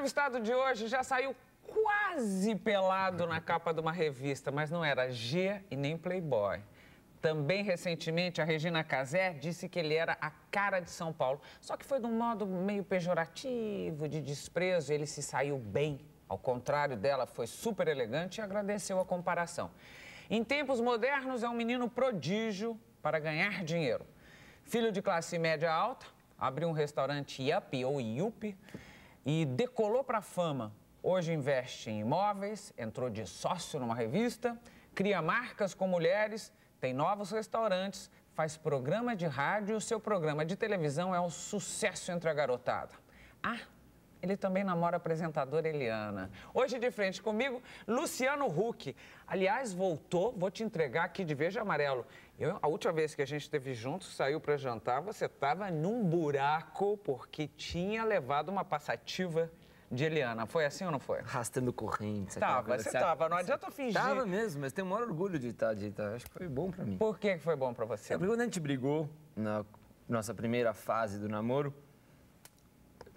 entrevistado de hoje já saiu quase pelado na capa de uma revista, mas não era G e nem Playboy. Também recentemente, a Regina Casé disse que ele era a cara de São Paulo. Só que foi de um modo meio pejorativo, de desprezo, ele se saiu bem. Ao contrário dela, foi super elegante e agradeceu a comparação. Em tempos modernos, é um menino prodígio para ganhar dinheiro. Filho de classe média alta, abriu um restaurante Yuppie ou Yuppie e decolou para a fama. Hoje investe em imóveis, entrou de sócio numa revista, cria marcas com mulheres, tem novos restaurantes, faz programa de rádio e o seu programa de televisão é um sucesso entre a garotada. Ah, ele também namora a apresentadora Eliana. Hoje, de frente comigo, Luciano Huck. Aliás, voltou, vou te entregar aqui de verde amarelo. Eu, a última vez que a gente esteve junto, saiu para jantar, você estava num buraco porque tinha levado uma passativa de Eliana. Foi assim ou não foi? Arrastando corrente. Tava, você tava. Não adianta fingir. Tava mesmo, mas tenho o maior orgulho de estar, tá, de estar. Tá. Acho que foi bom para mim. Por que foi bom para você? É porque quando a gente brigou na nossa primeira fase do namoro,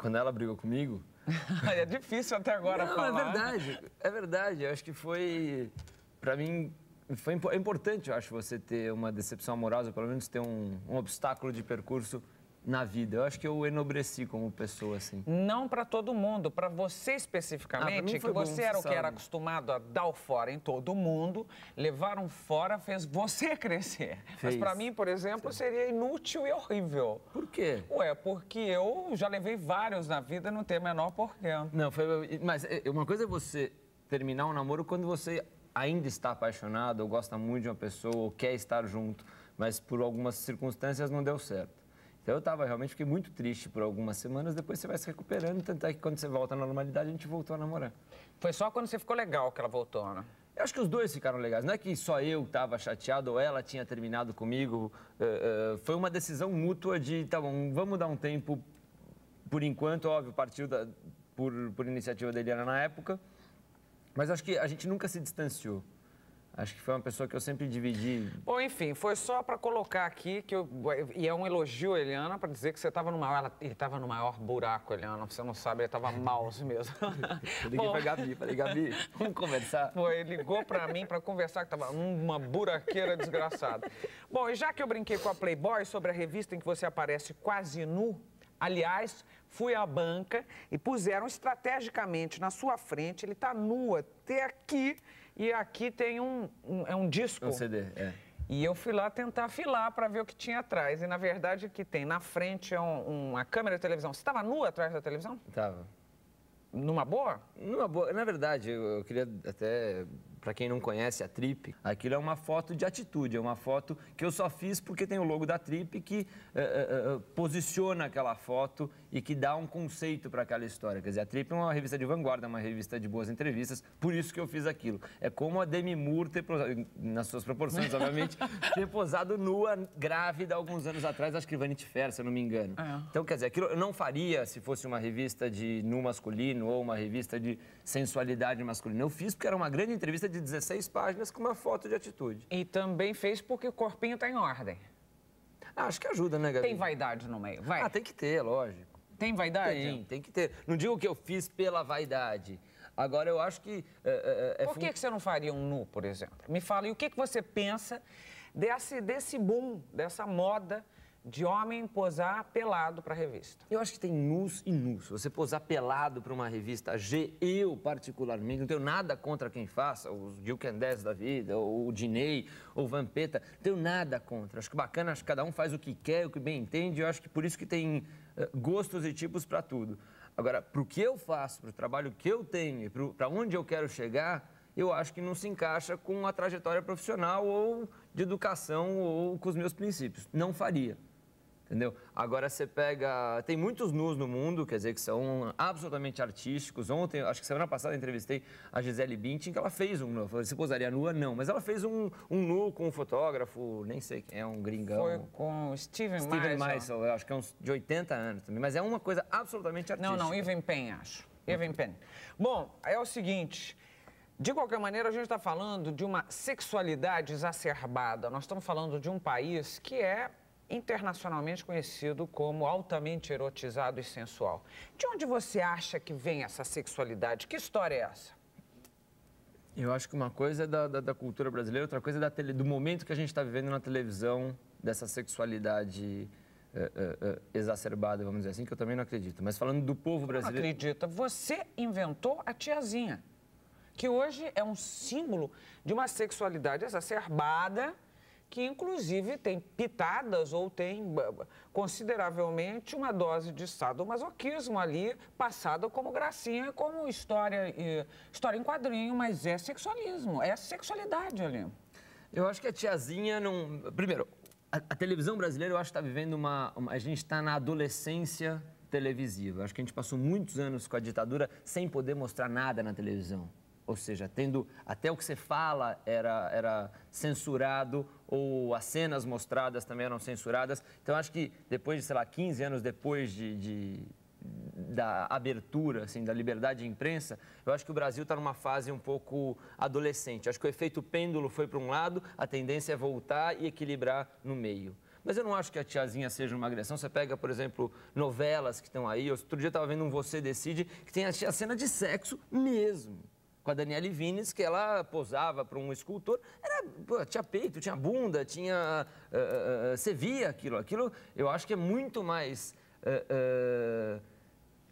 quando ela brigou comigo. é difícil até agora não, é falar. É verdade, é verdade. Eu acho que foi. Pra mim, foi é importante, eu acho, você ter uma decepção amorosa, pelo menos ter um, um obstáculo de percurso na vida. Eu acho que eu enobreci como pessoa, assim. Não para todo mundo, para você especificamente, ah, que você bom, era o que era acostumado a dar o fora em todo mundo, levar um fora fez você crescer. Fez. Mas para mim, por exemplo, Sim. seria inútil e horrível. Por quê? Ué, porque eu já levei vários na vida, não tem menor porquê. Não, foi, mas é, é, uma coisa é você terminar um namoro quando você ainda está apaixonado, ou gosta muito de uma pessoa, ou quer estar junto, mas por algumas circunstâncias não deu certo. Então eu estava realmente, fiquei muito triste por algumas semanas, depois você vai se recuperando, tanto é que quando você volta à normalidade, a gente voltou a namorar. Foi só quando você ficou legal que ela voltou, né? Eu acho que os dois ficaram legais. Não é que só eu estava chateado ou ela tinha terminado comigo. Uh, uh, foi uma decisão mútua de, tá bom, vamos dar um tempo. Por enquanto, óbvio, partiu da, por, por iniciativa da Eliana na época. Mas acho que a gente nunca se distanciou. Acho que foi uma pessoa que eu sempre dividi. Bom, enfim, foi só para colocar aqui que eu, e é um elogio, Eliana, para dizer que você estava no maior, ele estava no maior buraco, Eliana. Você não sabe, ele estava mal assim mesmo. eu liguei para Gabi, falei, Gabi, vamos conversar. Foi, ligou para mim para conversar que estava uma buraqueira desgraçada. Bom, e já que eu brinquei com a Playboy sobre a revista em que você aparece quase nu, aliás, fui à banca e puseram estrategicamente na sua frente, ele está nu até aqui e aqui tem um, um é um disco. É um CD, é. E eu fui lá tentar afilar para ver o que tinha atrás. E na verdade o que tem na frente é um, uma câmera de televisão. Você estava nua atrás da televisão? estava Numa boa? Numa boa. Na verdade, eu, eu queria até para quem não conhece a Trip, aquilo é uma foto de atitude, é uma foto que eu só fiz porque tem o logo da Trip que eh, eh, eh, posiciona aquela foto e que dá um conceito para aquela história. Quer dizer, a Trip é uma revista de vanguarda, uma revista de boas entrevistas, por isso que eu fiz aquilo. É como a Demi Moore ter posado, nas suas proporções, obviamente, ter posado nua, grávida, alguns anos atrás, acho que Vanity Fair, se eu não me engano. É. Então, quer dizer, aquilo eu não faria se fosse uma revista de nu masculino ou uma revista de sensualidade masculina. Eu fiz porque era uma grande entrevista de 16 páginas com uma foto de atitude. E também fez porque o corpinho está em ordem. Ah, acho que ajuda, né, Gabi? Tem vaidade no meio, vai. Ah, tem que ter, lógico. Tem vaidade? Tem, tem que ter. Não digo que eu fiz pela vaidade. Agora, eu acho que... É, é, é, é por que, fun... que você não faria um nu, por exemplo? Me fala, e o que, que você pensa desse, desse boom, dessa moda de homem posar pelado para revista. Eu acho que tem nus e nus. Você posar pelado para uma revista G, eu particularmente, não tenho nada contra quem faça, os Gil Candes da vida, ou o Dinei, ou o Vampeta, não tenho nada contra. Acho que bacana, acho que cada um faz o que quer, o que bem entende, eu acho que por isso que tem eh, gostos e tipos para tudo. Agora, para o que eu faço, para o trabalho que eu tenho para onde eu quero chegar, eu acho que não se encaixa com a trajetória profissional ou de educação ou com os meus princípios. Não faria entendeu? Agora você pega. Tem muitos nus no mundo, quer dizer, que são absolutamente artísticos. Ontem, acho que semana passada, entrevistei a Gisele Bündchen, que ela fez um nu. se posaria nua? Não, mas ela fez um, um nu com um fotógrafo, nem sei quem é, um gringão. Foi com o Steven, Steven Meisel. acho que é uns de 80 anos também. Mas é uma coisa absolutamente artística. Não, não, Ivan Penn, acho. Ivan Penn. Bom, é o seguinte. De qualquer maneira, a gente está falando de uma sexualidade exacerbada. Nós estamos falando de um país que é internacionalmente conhecido como altamente erotizado e sensual. De onde você acha que vem essa sexualidade? Que história é essa? Eu acho que uma coisa é da, da, da cultura brasileira, outra coisa é tele, do momento que a gente está vivendo na televisão, dessa sexualidade é, é, é, exacerbada, vamos dizer assim, que eu também não acredito. Mas falando do povo brasileiro. Não acredita. Você inventou a tiazinha, que hoje é um símbolo de uma sexualidade exacerbada que inclusive tem pitadas ou tem consideravelmente uma dose de sadomasoquismo ali, passada como gracinha, como história, história em quadrinho, mas é sexualismo, é sexualidade ali. Eu acho que a tiazinha não. Primeiro, a, a televisão brasileira eu acho que está vivendo uma, uma... A gente está na adolescência televisiva. Acho que a gente passou muitos anos com a ditadura sem poder mostrar nada na televisão. Ou seja, tendo até o que você fala era, era censurado ou as cenas mostradas também eram censuradas. Então, acho que depois de, sei lá, 15 anos depois de, de da abertura, assim, da liberdade de imprensa, eu acho que o Brasil está numa fase um pouco adolescente. acho que o efeito pêndulo foi para um lado, a tendência é voltar e equilibrar no meio. Mas eu não acho que a tiazinha seja uma agressão. Você pega, por exemplo, novelas que estão aí. Outro dia eu estava vendo um Você Decide, que tem a cena de sexo mesmo com a Daniele Vines, que ela posava para um escultor, era, pô, tinha peito, tinha bunda, tinha... Uh, uh, você via aquilo. Aquilo, eu acho que é muito mais uh,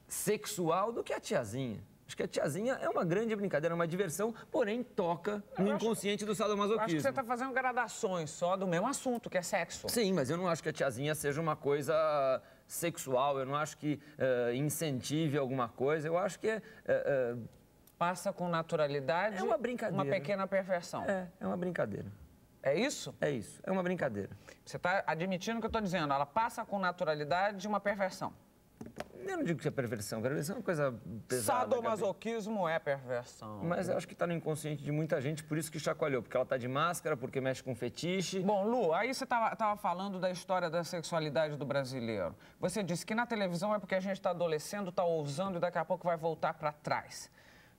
sexual do que a tiazinha. Acho que a tiazinha é uma grande brincadeira, é uma diversão, porém toca no acho, inconsciente do sadomasoquismo. Acho que você está fazendo gradações só do mesmo assunto, que é sexo. Sim, mas eu não acho que a tiazinha seja uma coisa sexual, eu não acho que uh, incentive alguma coisa, eu acho que é... Uh, uh, passa com naturalidade. É uma brincadeira. Uma pequena perversão. É, é uma brincadeira. É isso? É isso, é uma brincadeira. Você está admitindo o que eu estou dizendo, ela passa com naturalidade uma perversão. Eu não digo que é perversão, perversão é uma coisa pesada. Sadomasoquismo é perversão. Mas eu acho que está no inconsciente de muita gente, por isso que chacoalhou, porque ela está de máscara, porque mexe com fetiche. Bom, Lu, aí você estava falando da história da sexualidade do brasileiro. Você disse que na televisão é porque a gente está adolescendo, está ousando e daqui a pouco vai voltar para trás.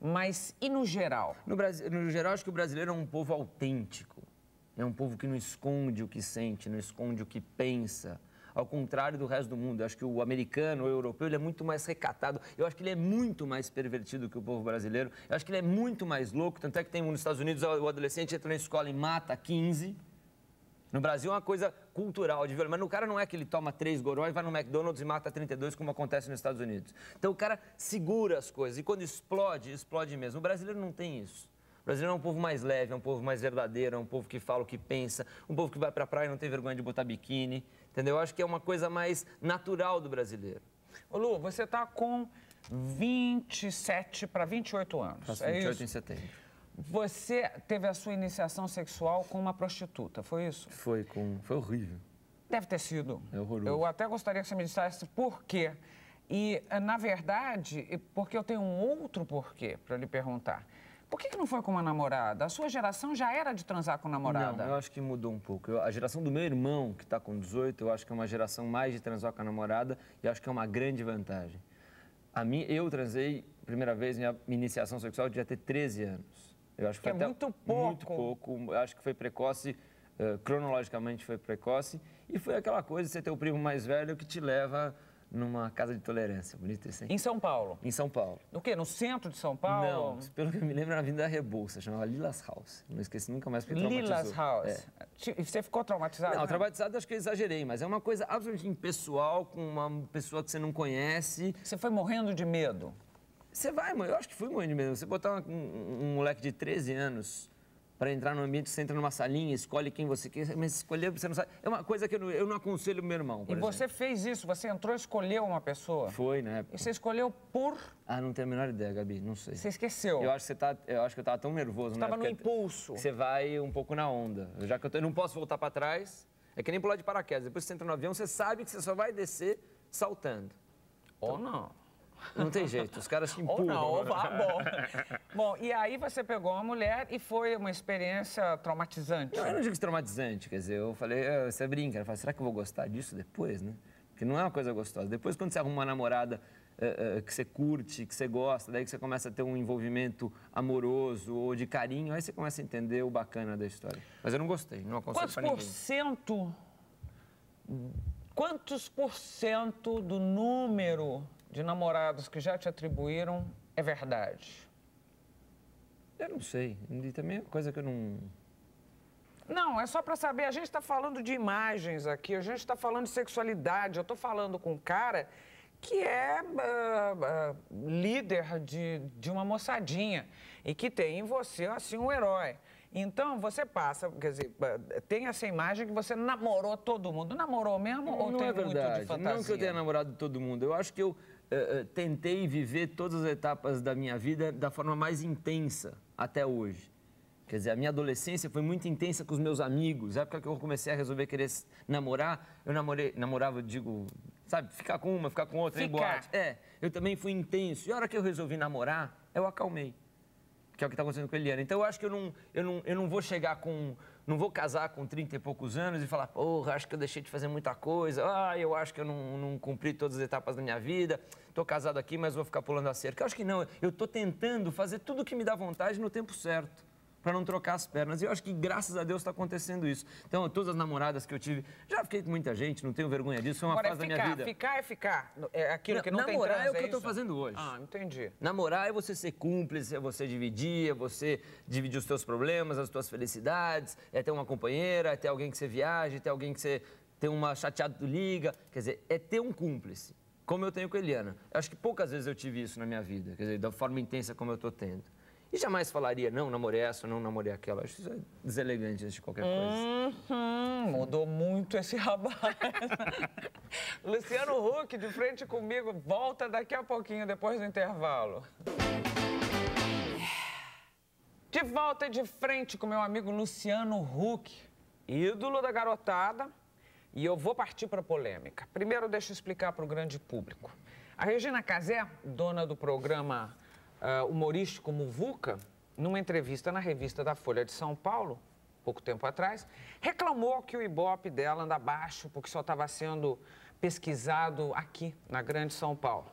Mas e no geral? No, Brasil, no geral, acho que o brasileiro é um povo autêntico. É um povo que não esconde o que sente, não esconde o que pensa. Ao contrário do resto do mundo, eu acho que o americano, o europeu, ele é muito mais recatado. Eu acho que ele é muito mais pervertido que o povo brasileiro. Eu acho que ele é muito mais louco. Tanto é que tem nos Estados Unidos, o adolescente entra na escola e mata 15 no Brasil é uma coisa cultural de violência. Mas no cara não é que ele toma três gorões, vai no McDonald's e mata 32, como acontece nos Estados Unidos. Então o cara segura as coisas e quando explode, explode mesmo. O brasileiro não tem isso. O brasileiro é um povo mais leve, é um povo mais verdadeiro, é um povo que fala o que pensa, um povo que vai pra praia e não tem vergonha de botar biquíni. Entendeu? Eu acho que é uma coisa mais natural do brasileiro. Ô Lu, você tá com 27 para 28 anos. Faço tá, 28 é isso? em setembro. Você teve a sua iniciação sexual com uma prostituta, foi isso? Foi, com... foi horrível. Deve ter sido. É horroroso. Eu até gostaria que você me dissesse por quê. E, eh, na verdade, porque eu tenho um outro porquê para lhe perguntar. Por que, que, não foi com uma namorada? A sua geração já era de transar com namorada? Não, eu acho que mudou um pouco. Eu, a geração do meu irmão, que está com 18, eu acho que é uma geração mais de transar com a namorada e acho que é uma grande vantagem. A mim, eu transei, primeira vez, minha iniciação sexual, devia ter 13 anos. Eu acho que, que foi é muito pouco. Muito pouco. Acho que foi precoce, uh, cronologicamente foi precoce. E foi aquela coisa de você ter o primo mais velho que te leva numa casa de tolerância. Bonito isso, hein? Em São Paulo? Em São Paulo. No quê? No centro de São Paulo? Não, pelo que eu me lembro, na da Rebouça, chamava Lilas House. Não esqueci nunca mais porque Lilas House. É. E você ficou traumatizado? Não, né? traumatizado acho que eu exagerei, mas é uma coisa absolutamente impessoal, com uma pessoa que você não conhece. Você foi morrendo de medo? Você vai, mãe. eu acho que fui muito mesmo. Você botar um, um, moleque de 13 anos para entrar no ambiente, você entra numa salinha, escolhe quem você quer, mas escolher, você não sabe. É uma coisa que eu não, eu não aconselho meu irmão. e exemplo. você fez isso, você entrou e escolheu uma pessoa? Foi, né? E você escolheu por. Ah, não tenho a menor ideia, Gabi, não sei. Você esqueceu? Eu acho que, você tá, eu, acho que eu tava tão nervoso, né? Tava no impulso. Você vai um pouco na onda. Já que eu, tô, eu não posso voltar para trás, é que nem pular de paraquedas. Depois que você entra no avião, você sabe que você só vai descer saltando. Ou então, não. Não tem jeito, os caras te empurram. Ou não, ou vá, ah, bom. bom, e aí você pegou uma mulher e foi uma experiência traumatizante. Não, eu não digo é traumatizante, quer dizer, eu falei, é, você brinca, eu falei, será que eu vou gostar disso depois, né? Porque não é uma coisa gostosa. Depois, quando você arruma uma namorada eh, eh, que você curte, que você gosta, daí que você começa a ter um envolvimento amoroso ou de carinho, aí você começa a entender o bacana da história. Mas eu não gostei, não aconselho Quantos pra ninguém. por cento... Quantos por cento do número de namorados que já te atribuíram é verdade? Eu não sei. E também é uma coisa que eu não. Não, é só para saber. A gente está falando de imagens aqui, a gente está falando de sexualidade. Eu estou falando com um cara que é uh, uh, líder de, de uma moçadinha e que tem em você, assim, um herói. Então, você passa, quer dizer, ah, tem essa imagem que você namorou todo mundo. Namorou mesmo ou não tem é verdade. muito de fantasia? Não que eu tenha namorado todo mundo. Eu acho que eu eh, eh, tentei viver todas as etapas da minha vida da forma mais intensa até hoje. Quer dizer, a minha adolescência foi muito intensa com os meus amigos. Na época que eu comecei a resolver querer namorar, eu namorei, namorava, digo, sabe, ficar com uma, ficar com outra, ficar. em boate. É, eu também fui intenso. E a hora que eu resolvi namorar, eu acalmei. Que é o que está acontecendo com a Eliana. Então eu acho que eu não, eu não, eu não vou chegar com não vou casar com 30 e poucos anos e falar, porra, acho que eu deixei de fazer muita coisa, ah, eu acho que eu não, não cumpri todas as etapas da minha vida, estou casado aqui, mas vou ficar pulando a cerca. Eu acho que não, eu estou tentando fazer tudo o que me dá vontade no tempo certo para não trocar as pernas. E eu acho que graças a Deus está acontecendo isso. Então, todas as namoradas que eu tive, já fiquei com muita gente, não tenho vergonha disso, foi uma Agora, é fase é ficar, da minha vida. Ficar é ficar, é aquilo não, que não namorar tem Namorar é o que é eu estou fazendo hoje. Ah, entendi. Namorar é você ser cúmplice, é você dividir, é você dividir os seus problemas, as suas felicidades, é ter uma companheira, é ter alguém que você viaja, é ter alguém que você tem uma chateada do liga, quer dizer, é ter um cúmplice. Como eu tenho com a Eliana. Acho que poucas vezes eu tive isso na minha vida, quer dizer, da forma intensa como eu estou tendo. E jamais falaria, não, namorei essa, não namorei aquela. Acho isso é deselegante antes de qualquer coisa. Uhum, mudou muito esse rapaz. Luciano Huck, de frente comigo, volta daqui a pouquinho, depois do intervalo. De volta de frente com meu amigo Luciano Huck, ídolo da garotada, e eu vou partir para polêmica. Primeiro, deixa eu explicar para o grande público. A Regina Casé, dona do programa uh, ah, humorístico Muvuca, numa entrevista na revista da Folha de São Paulo, pouco tempo atrás, reclamou que o Ibope dela anda baixo porque só estava sendo pesquisado aqui, na Grande São Paulo.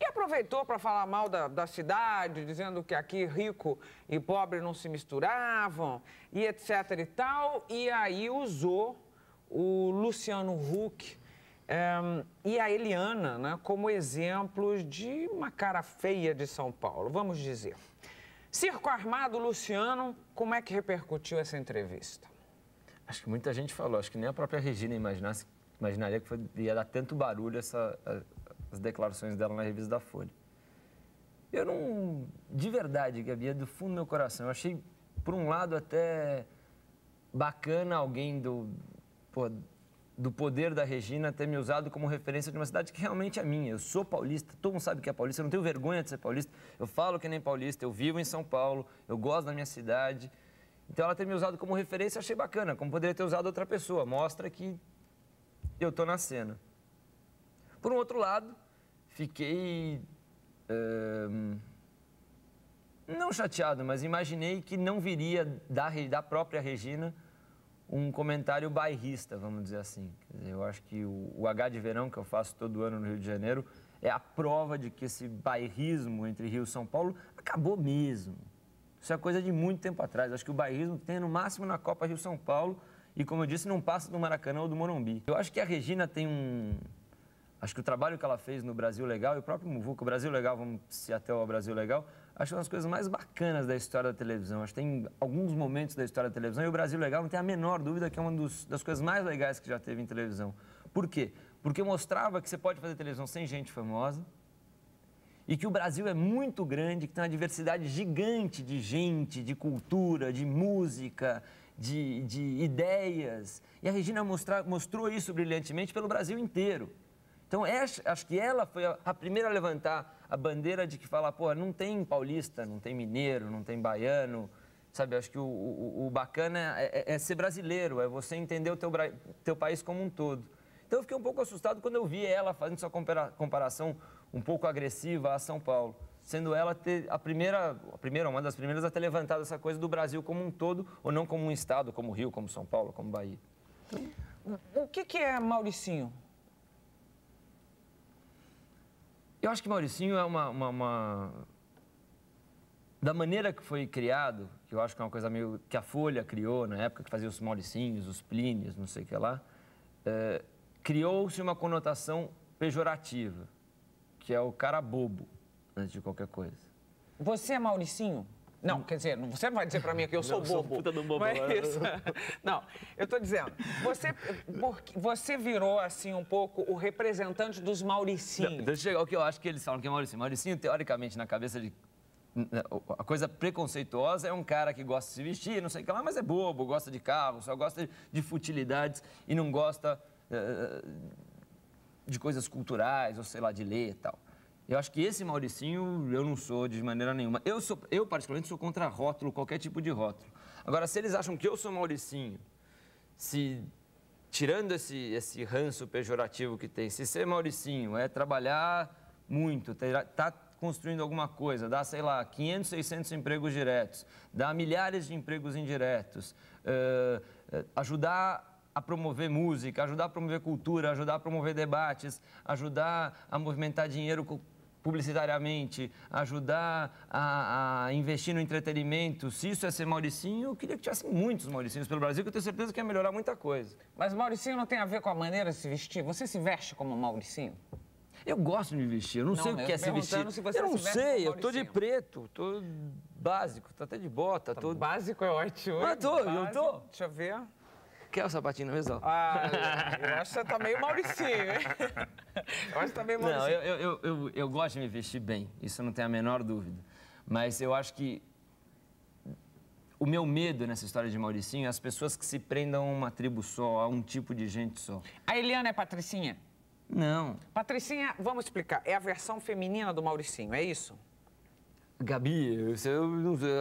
E aproveitou para falar mal da, da, cidade, dizendo que aqui rico e pobre não se misturavam e etc e tal. E aí usou o Luciano Huck e a Eliana né, como exemplos de uma cara feia de São Paulo, vamos dizer. Circo Armado, Luciano, como é que repercutiu essa entrevista? Acho que muita gente falou, acho que nem a própria Regina imaginasse, imaginaria que foi, ia dar tanto barulho essa, as declarações dela na revista da Folha. Eu não, de verdade, Gabi, é do fundo do meu coração, eu achei, por um lado, até bacana alguém do, pô, do poder da Regina ter me usado como referência de uma cidade que realmente é minha. Eu sou paulista, todo mundo sabe que é paulista, eu não tenho vergonha de ser paulista. Eu falo que nem paulista, eu vivo em São Paulo, eu gosto da minha cidade. Então ela ter me usado como referência, achei bacana, como poderia ter usado outra pessoa. Mostra que eu tô na cena. Por um outro lado, fiquei. Eh, não chateado, mas imaginei que não viria da, da própria Regina um comentário bairrista, vamos dizer assim. Dizer, eu acho que o, o, H de Verão, que eu faço todo ano no Rio de Janeiro, é a prova de que esse bairrismo entre Rio e São Paulo acabou mesmo. Isso é coisa de muito tempo atrás. Acho que o bairrismo tem no máximo na Copa Rio-São Paulo e, como eu disse, não passa do Maracanã ou do Morumbi. Eu acho que a Regina tem um... Acho que o trabalho que ela fez no Brasil Legal, e o próprio Muvuca, o Brasil Legal, vamos se até o Brasil Legal, acho uma das coisas mais bacanas da história da televisão. Acho que tem alguns momentos da história da televisão e o Brasil Legal não tem a menor dúvida que é uma dos, das coisas mais legais que já teve em televisão. Por quê? Porque mostrava que você pode fazer televisão sem gente famosa e que o Brasil é muito grande, que tem uma diversidade gigante de gente, de cultura, de música, de, de ideias. E a Regina mostra, mostrou isso brilhantemente pelo Brasil inteiro. Então, acho que ela foi a primeira a levantar a bandeira de que fala pô, não tem paulista, não tem mineiro, não tem baiano, sabe? Acho que o, o, o bacana é, é, é, ser brasileiro, é você entender o teu, teu país como um todo. Então eu fiquei um pouco assustado quando eu vi ela fazendo sua comparação um pouco agressiva a São Paulo, sendo ela ter a primeira, a primeira, uma das primeiras a ter levantado essa coisa do Brasil como um todo, ou não como um estado, como Rio, como São Paulo, como Bahia. O que, que é Mauricinho? Eu acho que Mauricinho é uma, uma, uma, Da maneira que foi criado, que eu acho que é uma coisa meio... que a Folha criou na época, que fazia os Mauricinhos, os Plínios, não sei o que lá, é, criou-se uma conotação pejorativa, que é o cara bobo, antes de qualquer coisa. Você é Mauricinho? Não, quer dizer, você não vai dizer para mim que eu sou não, bobo. Sou bobo. Não né? é isso. Não, eu estou dizendo, você, porque, você virou assim um pouco o representante dos Mauricinhos. Não, deixa eu chegar ao que eu acho que eles falam que é Mauricinho. Mauricinho, teoricamente, na cabeça de né, a coisa preconceituosa é um cara que gosta de se vestir, não sei o que lá, mas é bobo, gosta de carro, só gosta de futilidades e não gosta uh, de coisas culturais, ou sei lá, de ler e tal. Eu acho que esse Mauricinho eu não sou de maneira nenhuma. Eu, sou, eu particularmente, sou contra rótulo, qualquer tipo de rótulo. Agora, se eles acham que eu sou Mauricinho, se tirando esse, esse ranço pejorativo que tem, se ser Mauricinho é trabalhar muito, ter, tá construindo alguma coisa, dá, sei lá, 500, 600 empregos diretos, dá milhares de empregos indiretos, uh, ajudar a promover música, ajudar a promover cultura, ajudar a promover debates, ajudar a movimentar dinheiro publicitariamente, ajudar a, a, investir no entretenimento, se isso é ser Mauricinho, eu queria que tivesse muitos Mauricinhos pelo Brasil, que eu tenho certeza que ia melhorar muita coisa. Mas Mauricinho não tem a ver com a maneira de se vestir? Você se veste como Mauricinho? Eu gosto de me vestir, eu não, não sei o que é se vestir. Se eu não se sei, eu tô de preto, tô básico, tô tá até de bota. Tá tô... Básico é ótimo. Eu tô, básico, eu tô. Deixa eu ver. Quer o sapatinho na Ah, eu acho que você tá meio Mauricinho, hein? Eu acho que tá meio Mauricinho. Não, eu, eu, eu, eu gosto de me vestir bem, isso não tem a menor dúvida. Mas eu acho que o meu medo nessa história de Mauricinho é as pessoas que se prendam a uma tribo só, a um tipo de gente só. A Eliana é patricinha? Não. Patricinha, vamos explicar, é a versão feminina do Mauricinho, é isso? Gabi, você, eu,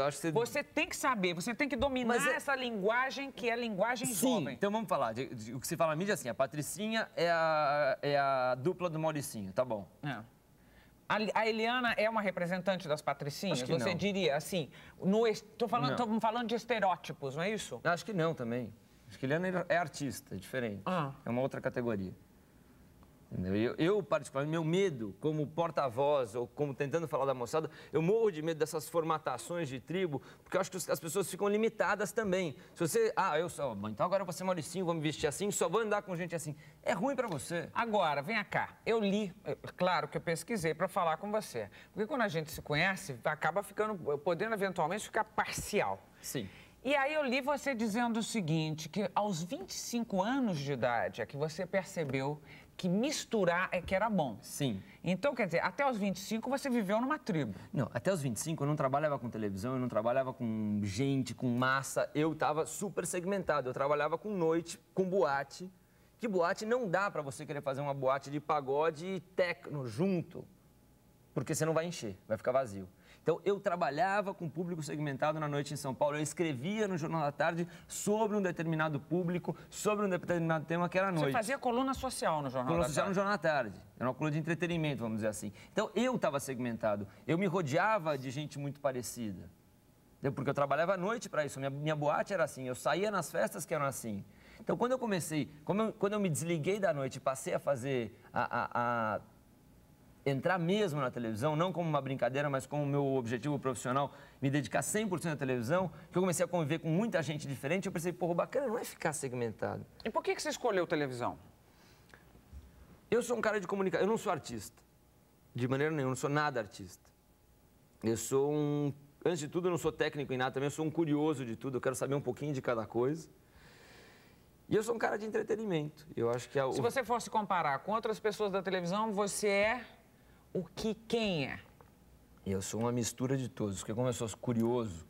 acho que você... Você tem que saber, você tem que dominar é... essa linguagem que é linguagem Sim, jovem. então vamos falar. De, de, o que você fala na mídia é assim, a Patricinha é a, é a dupla do Mauricinho, tá bom. É. A, Eliana é uma representante das patricinhas? Acho que Você não. diria assim, no estou falando, falando de estereótipos, não é isso? Acho que não também. Acho que Eliana é artista, é diferente. Ah. É uma outra categoria. Eu, eu, particularmente, meu medo, como porta-voz ou como tentando falar da moçada, eu morro de medo dessas formatações de tribo, porque eu acho que as pessoas ficam limitadas também. Se você, ah, eu sou, então agora eu vou ser Mauricinho, vou me vestir assim, só vou andar com gente assim. É ruim para você. Agora, venha cá. Eu li, é, claro que eu pesquisei para falar com você. Porque quando a gente se conhece, acaba ficando, podendo eventualmente ficar parcial. Sim. E aí eu li você dizendo o seguinte, que aos 25 anos de idade é que você percebeu que misturar é que era bom. Sim. Então, quer dizer, até os 25 você viveu numa tribo. Não, até os 25 eu não trabalhava com televisão, eu não trabalhava com gente, com massa. Eu estava super segmentado. Eu trabalhava com noite, com boate. Que boate não dá para você querer fazer uma boate de pagode e tecno junto, porque você não vai encher, vai ficar vazio. Então, eu trabalhava com público segmentado na noite em São Paulo, eu escrevia no Jornal da Tarde sobre um determinado público, sobre um determinado tema que era à noite. Você fazia coluna social no Jornal coluna da social no Jornal da Tarde. Era uma coluna de entretenimento, vamos dizer assim. Então, eu estava segmentado. Eu me rodeava de gente muito parecida. Porque eu trabalhava à noite para isso. Minha, minha boate era assim. Eu saía nas festas que eram assim. Então, quando eu comecei, eu, quando eu me desliguei da noite e passei a fazer, a, a, a entrar mesmo na televisão, não como uma brincadeira, mas como meu objetivo profissional, me dedicar 100% à televisão, que eu comecei a conviver com muita gente diferente, eu percebi porra, bacana não é ficar segmentado. E por que, que você escolheu televisão? Eu sou um cara de comunicação, eu não sou artista. De maneira nenhuma, eu não sou nada artista. Eu sou um... Antes de tudo, eu não sou técnico em nada também, eu sou um curioso de tudo, eu quero saber um pouquinho de cada coisa. E eu sou um cara de entretenimento. Eu acho que... É Se você fosse comparar com outras pessoas da televisão, você é o que quem é? Eu sou uma mistura de todos, porque como eu sou curioso,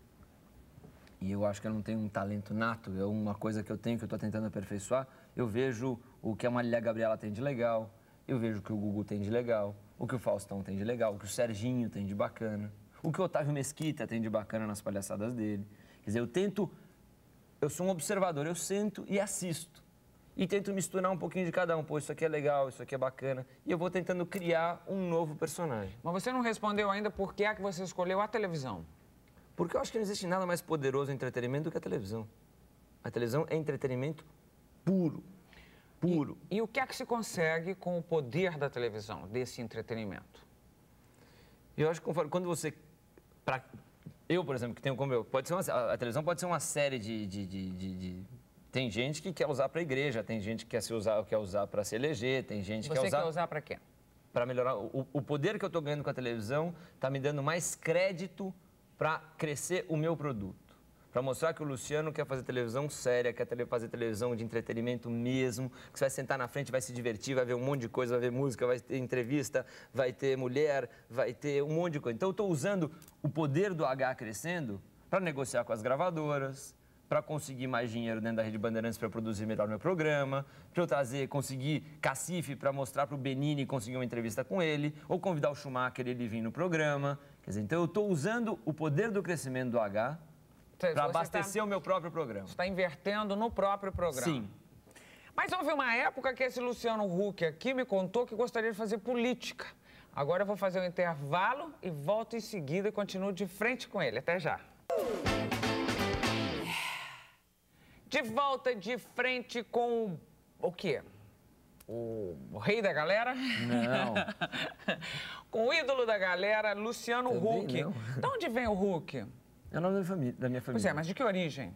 e eu acho que eu não tenho um talento nato, é uma coisa que eu tenho que eu estou tentando aperfeiçoar, eu vejo o que a Marília Gabriela tem de legal, eu vejo o que o Gugu tem de legal, o que o Faustão tem de legal, o que o Serginho tem de bacana, o que o Otávio Mesquita tem de bacana nas palhaçadas dele. Quer dizer, eu tento, eu sou um observador, eu sento e assisto e tento misturar um pouquinho de cada um. Pô, isso aqui é legal, isso aqui é bacana. E eu vou tentando criar um novo personagem. Mas você não respondeu ainda por que é que você escolheu a televisão. Porque eu acho que não existe nada mais poderoso em entretenimento do que a televisão. A televisão é entretenimento puro. Puro. E, e o que é que se consegue com o poder da televisão, desse entretenimento? Eu acho que quando você. Pra, eu, por exemplo, que tenho como eu, pode ser uma, a, televisão pode ser uma série de, de, de, de tem gente que quer usar para a igreja, tem gente que quer, se usar, quer usar para se eleger, tem gente que quer usar... Você quer usar para quê? Para melhorar. O, o poder que eu estou ganhando com a televisão está me dando mais crédito para crescer o meu produto para mostrar que o Luciano quer fazer televisão séria, quer fazer televisão de entretenimento mesmo, que você vai sentar na frente, vai se divertir, vai ver um monte de coisa, vai ver música, vai ter entrevista, vai ter mulher, vai ter um monte de coisa. Então eu estou usando o poder do H crescendo para negociar com as gravadoras, para conseguir mais dinheiro dentro da Rede Bandeirantes para produzir melhor meu programa, para eu trazer, conseguir Cacife para mostrar para o Benini conseguir uma entrevista com ele, ou convidar o Schumacher ele vir no programa. Quer dizer, então eu estou usando o poder do crescimento do H então, para tá abastecer tá, o meu próprio programa. Você está invertendo no próprio programa. Sim. Mas houve uma época que esse Luciano Huck aqui me contou que gostaria de fazer política. Agora eu vou fazer um intervalo e volto em seguida e continuo de frente com ele. Até já. De volta de frente com o quê? O, rei da galera? Não. com o ídolo da galera, Luciano Também Huck. Não. De onde vem o Huck? É o nome da, família, da minha família. Pois é, mas de que origem?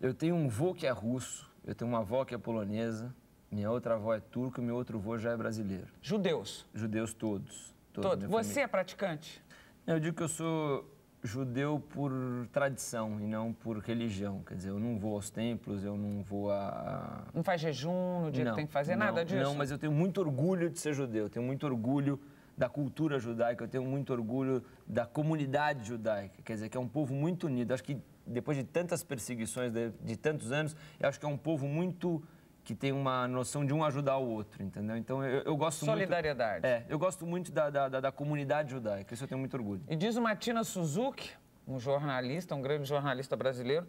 Eu tenho um vô que é russo, eu tenho uma avó que é polonesa, minha outra avó é turca e meu outro avô já é brasileiro. Judeus? Judeus todos. todos. Você é família. é praticante? Eu digo que eu sou judeu por tradição e não por religião. Quer dizer, eu não vou aos templos, eu não vou a. Não faz jejum no dia não, que tem que fazer, não, nada disso? Não, mas eu tenho muito orgulho de ser judeu, eu tenho muito orgulho da cultura judaica, eu tenho muito orgulho da comunidade judaica. Quer dizer, que é um povo muito unido. Acho que depois de tantas perseguições, de, de tantos anos, eu acho que é um povo muito que tem uma noção de um ajudar o outro, entendeu? Então eu, eu gosto Solidariedade. muito... Solidariedade. É, eu gosto muito da, da, da, comunidade judaica, isso eu tenho muito orgulho. E diz o Matina Suzuki, um jornalista, um grande jornalista brasileiro,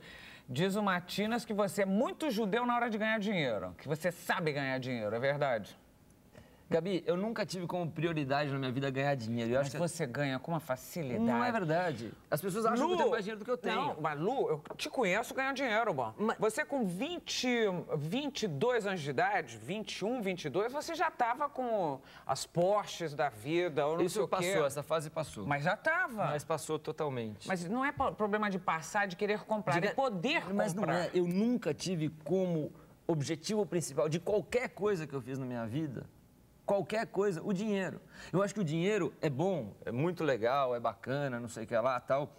diz o Matinas que você é muito judeu na hora de ganhar dinheiro, que você sabe ganhar dinheiro, é verdade? Gabi, eu nunca tive como prioridade na minha vida ganhar dinheiro. Eu mas acho que você ganha com uma facilidade. Não é verdade. As pessoas acham Lu, que eu tenho mais dinheiro do que eu tenho. Não, mas Lu, eu te conheço ganhar dinheiro, bom? Mas... Você com 20, 22 anos de idade, 21, 22, você já tava com as Porsches da vida, ou não Isso sei passou, o essa fase passou. Mas já tava. Mas passou totalmente. Mas não é problema de passar, de querer comprar, de, poder mas comprar. Mas não é. Eu nunca tive como objetivo principal de qualquer coisa que eu fiz na minha vida qualquer coisa, o dinheiro. Eu acho que o dinheiro é bom, é muito legal, é bacana, não sei o que lá, tal.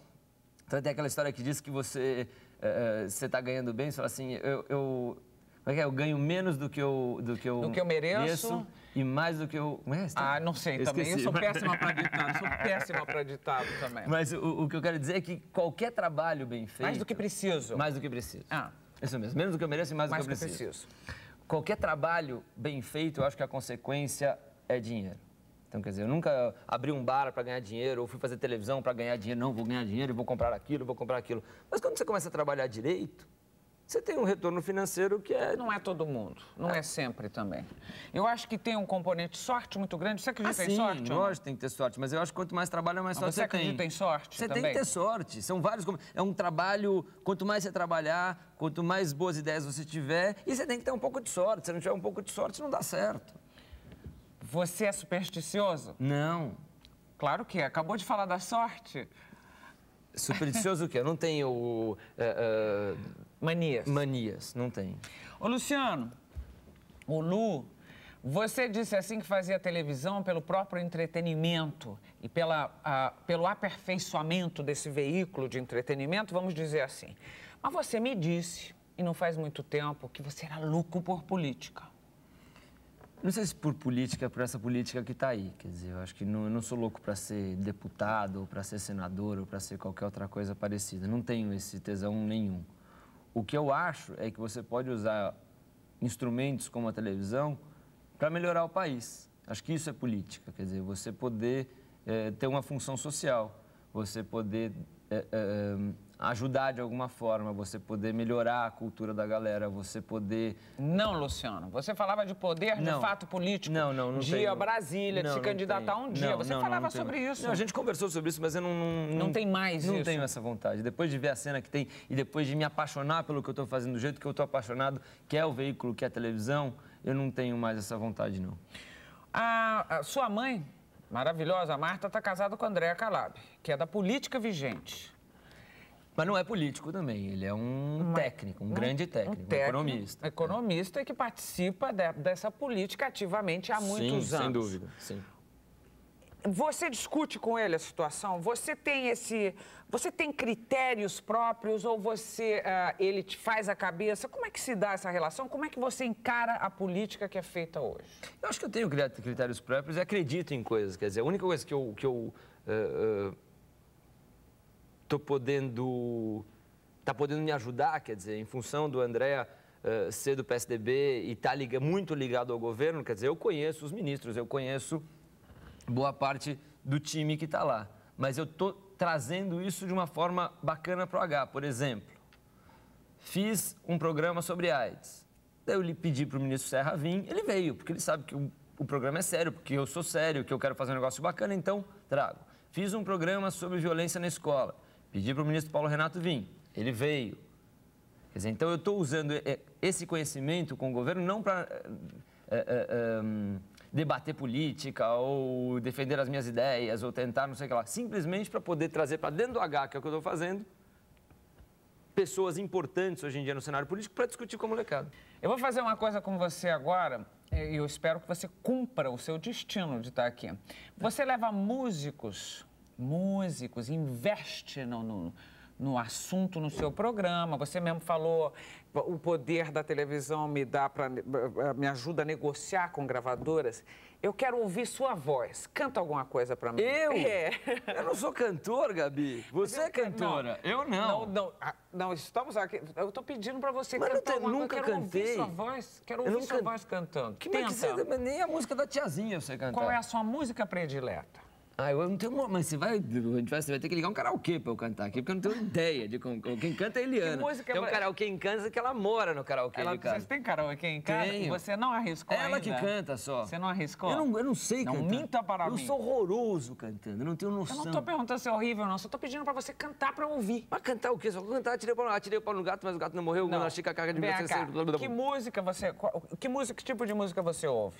Então tem aquela história que diz que você é, você está ganhando bem, você fala assim, eu, eu como é que é? Eu ganho menos do que eu, do que eu, do que eu mereço, mereço e mais do que eu. Como é? tá ah, não sei eu também. Esqueci. Eu sou péssima para ditado, sou péssima para ditado também. Mas o, o, que eu quero dizer é que qualquer trabalho bem feito. Mais do que preciso. Mais do que preciso. Ah. Isso mesmo. Menos do que eu mereço e mais, mais do que eu preciso. Que preciso qualquer trabalho bem feito, eu acho que a consequência é dinheiro. Então, quer dizer, eu nunca abri um bar para ganhar dinheiro, ou fui fazer televisão para ganhar dinheiro, não, vou ganhar dinheiro, vou comprar aquilo, vou comprar aquilo. Mas quando você começa a trabalhar direito, você tem um retorno financeiro que é. Não é todo mundo, não é, é sempre também. Eu acho que tem um componente sorte muito grande. Você acredita ah, em sim, sorte? Lógico, tem que ter sorte, mas eu acho que quanto mais trabalha, mais sorte você, você tem. Você acredita em sorte? Você também? tem que ter sorte. São vários. É um trabalho. Quanto mais você trabalhar, quanto mais boas ideias você tiver, e você tem que ter um pouco de sorte. Se não tiver um pouco de sorte, não dá certo. Você é supersticioso? Não. Claro que é. Acabou de falar da sorte. Supersticioso o quê? Eu não tenho. Uh, uh, Manias. Manias, não tem. Ô, Luciano, o Lu, você disse assim que fazia televisão pelo próprio entretenimento e pela, a, pelo aperfeiçoamento desse veículo de entretenimento, vamos dizer assim. Mas você me disse, e não faz muito tempo, que você era louco por política. Não sei se por política, por essa política que está aí. Quer dizer, eu acho que não, eu não sou louco para ser deputado, ou para ser senador, ou para ser qualquer outra coisa parecida. Não tenho esse tesão nenhum. O que eu acho é que você pode usar instrumentos como a televisão para melhorar o país. Acho que isso é política, quer dizer, você poder é, ter uma função social, você poder é, é, ajudar de alguma forma, você poder melhorar a cultura da galera, você poder... Não, Luciano, você falava de poder não. de fato político. Não, não, não Dia Brasília, não, se candidatar um dia. Não, você falava sobre isso. Não, a gente conversou sobre isso, mas eu não... Não, não, tem mais Não isso. tenho essa vontade. Depois de ver a cena que tem e depois de me apaixonar pelo que eu estou fazendo, do jeito que eu estou apaixonado, que é o veículo, que é a televisão, eu não tenho mais essa vontade, não. a, a sua mãe, maravilhosa, a Marta, está casada com a Andréa Calab, que é da política vigente. Mas não é político também, ele é um técnico, um, um grande técnico, um técnico, economista. Economista é. que participa de, dessa política ativamente há muitos sim, anos. Sem dúvida, sim. Você discute com ele a situação? Você tem esse, você tem critérios próprios ou você, uh, ele te faz a cabeça? Como é que se dá essa relação? Como é que você encara a política que é feita hoje? Eu acho que eu tenho critérios próprios e acredito em coisas. Quer dizer, a única coisa que eu, que eu uh, uh estou podendo. tá podendo me ajudar, quer dizer, em função do André uh, ser do PSDB e estar tá liga, muito ligado ao governo, quer dizer, eu conheço os ministros, eu conheço boa parte do time que está lá. Mas eu estou trazendo isso de uma forma bacana para o H. Por exemplo, fiz um programa sobre AIDS. Daí eu lhe pedi para o ministro Serra vir, ele veio, porque ele sabe que o, o programa é sério, porque eu sou sério, que eu quero fazer um negócio bacana, então trago. Fiz um programa sobre violência na escola. Pedi para o ministro Paulo Renato vir, ele veio. Quer dizer, então eu estou usando esse conhecimento com o governo não para é, é, debater política ou defender as minhas ideias ou tentar não sei o que lá, simplesmente para poder trazer para dentro do H, que é o que eu estou fazendo, pessoas importantes hoje em dia no cenário político para discutir com a molecada. Eu vou fazer uma coisa com você agora, e eu espero que você cumpra o seu destino de estar aqui. Você leva músicos músicos, investe no, no, no assunto no seu programa. Você mesmo falou, o poder da televisão me dá para eh, me ajuda a negociar com gravadoras. Eu quero ouvir sua voz. Canta alguma coisa para mim. Eu? É. Eu não sou cantor, Gabi. Você eu, é cantora. Não. Eu não. Não, não. Ah, não, estamos aqui. Eu estou pedindo para você Mas cantar não tem, nunca coisa. Eu quero cantei. ouvir sua voz. Quero ouvir sua voz cantando. Que Tenta. Que você, nem a música da tiazinha você cantar. Qual é a sua música predileta? Ah, eu não tenho. Mas você vai. A gente vai, você vai ter que ligar um karaokê pra eu cantar aqui, porque eu não tenho ideia de como. Quem canta é Eliana. Que música tem um é karaokê em Kansas que ela mora no karaokê. Ela, vocês têm karaokê em casa? Tenho. Você não arriscou Ela ainda. que canta só. Você não arriscou? Eu não, eu não sei não cantar. Não minta para eu mim. Eu sou horroroso cantando, eu não tenho noção. Eu não tô perguntando se é horrível, não. Só tô pedindo pra você cantar pra ouvir. Mas cantar o quê? Só vou cantar, atirei o pau no gato, atirei o pau no gato, mas o gato não morreu, não. achei que a carga de você... Que música você... Que música, que tipo de música você ouve?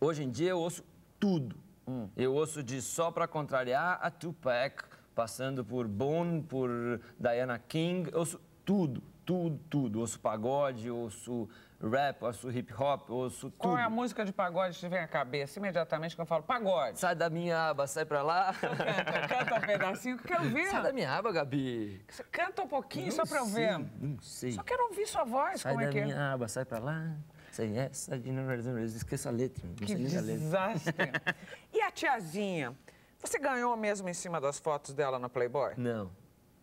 Hoje em dia eu ouço tudo Hum. Eu ouço de Só Pra Contrariar a Tupac, passando por Bone, por Diana King, ouço tudo, tudo, tudo. Ouço pagode, ouço rap, ouço hip hop, ouço tudo. Qual é a música de pagode que vem à cabeça imediatamente que eu falo pagode? Sai da minha aba, sai pra lá. Então canta, um pedacinho que eu quero ver. Sai da minha aba, Gabi. Canta um pouquinho não só pra eu ver. Não sei. Só quero ouvir sua voz, sai como é que é. Sai da minha aba, sai pra lá. Say yes, I didn't Esqueça a letra. Não que desastre. A letra. e a tiazinha? Você ganhou mesmo em cima das fotos dela na Playboy? Não,